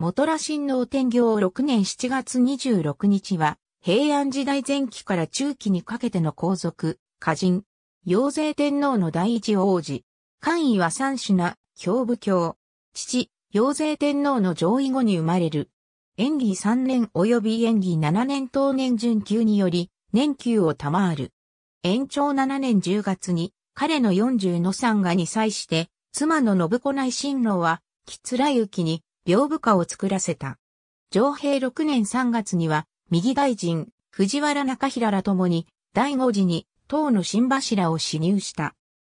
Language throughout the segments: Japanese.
元羅神農天行6年7月26日は、平安時代前期から中期にかけての皇族、歌人、陽勢天皇の第一王子、官位は三品、兵部教、父、陽勢天皇の上位後に生まれる。演技3年及び演技7年当年準級により、年級を賜る。延長7年10月に、彼の40の三がに際して、妻の信子内親王は、吉良幸に、屏部下を作らせた。上平6年3月には、右大臣、藤原中平らともに、第五次に、党の新柱を侵入した。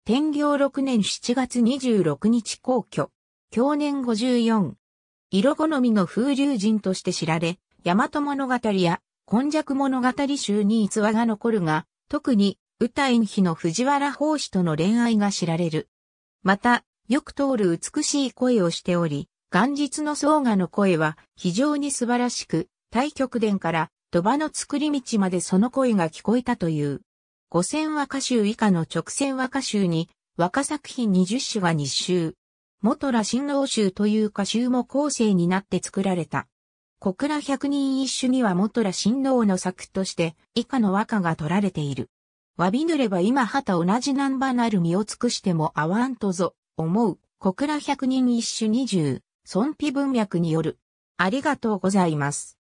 天行6年7月26日皇居、享年54。色好みの風流人として知られ、大和物語や、今弱物語集に逸話が残るが、特に、歌多院妃の藤原法師との恋愛が知られる。また、よく通る美しい声をしており、元日の総画の声は非常に素晴らしく、太極殿から土場の作り道までその声が聞こえたという。五千和歌集以下の直線和歌集に、和歌作品20首が二首。元羅新郎集という歌集も後世になって作られた。小倉百人一首には元羅新郎の作として以下の和歌が取られている。詫びぬれば今旗同じ難波なる身を尽くしても合わんとぞ、思う。小倉百人一首二十。損皮文脈による。ありがとうございます。